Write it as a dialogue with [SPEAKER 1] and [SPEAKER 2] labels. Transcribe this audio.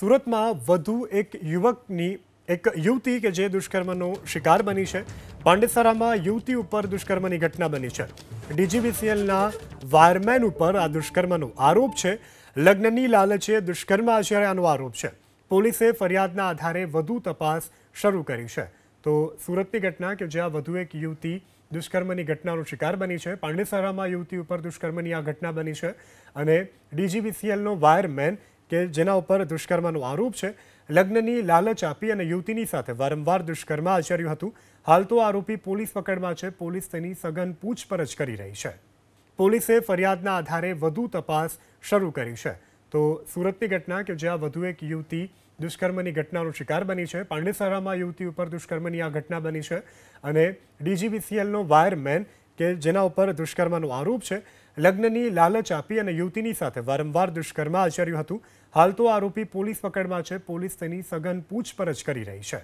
[SPEAKER 1] સુરતમાં વધુ એક યુવકની એક યુવતી કે જે દુષ્કર્મનો શિકાર બની છે પાંડેસરામાં યુવતી ઉપર દુષ્કર્મની ઘટના બની છે ડીજીબીસીએલના વાયરમેન ઉપર આ દુષ્કર્મનો આરોપ છે લગ્નની લાલચે દુષ્કર્મ આચર્યાનો આનો આરોપ છે પોલીસે ફરિયાદના આધારે વધુ તપાસ શરૂ કરી છે તો સુરતની ઘટના કે જ્યાં વધુ એક યુવતી દુષ્કર્મની ઘટનાનો શિકાર બની છે પાંડેસરામાં યુવતી ઉપર દુષ્કર્મની આ ઘટના બની છે અને ડીજીબીસીએલનો વાયરમેન કે જેના ઉપર દુષ્કર્મનો આરોપ છે લગ્નની લાલચ આપી અને યુવતીની સાથે વારંવાર દુષ્કર્મ આચર્યું હતું હાલ તો આરોપી પોલીસ પકડમાં છે પોલીસ તેની સઘન પૂછપરછ કરી રહી છે પોલીસે ફરિયાદના આધારે વધુ તપાસ શરૂ કરી છે તો સુરતની ઘટના કે જ્યાં વધુ એક યુવતી દુષ્કર્મની ઘટનાનો શિકાર બની છે પાંડેસરામાં યુવતી ઉપર દુષ્કર્મની આ ઘટના બની છે અને ડીજીબીસીએલનો વાયરમેન કે જેના ઉપર દુષ્કર્મનો આરોપ છે લગ્નની લાલચ આપી અને યુવતીની સાથે વારંવાર દુષ્કર્મ આચર્યું હતું હાલ તો આરોપી પોલીસ પકડમાં છે પોલીસ તેની સઘન પૂછપરછ કરી રહી છે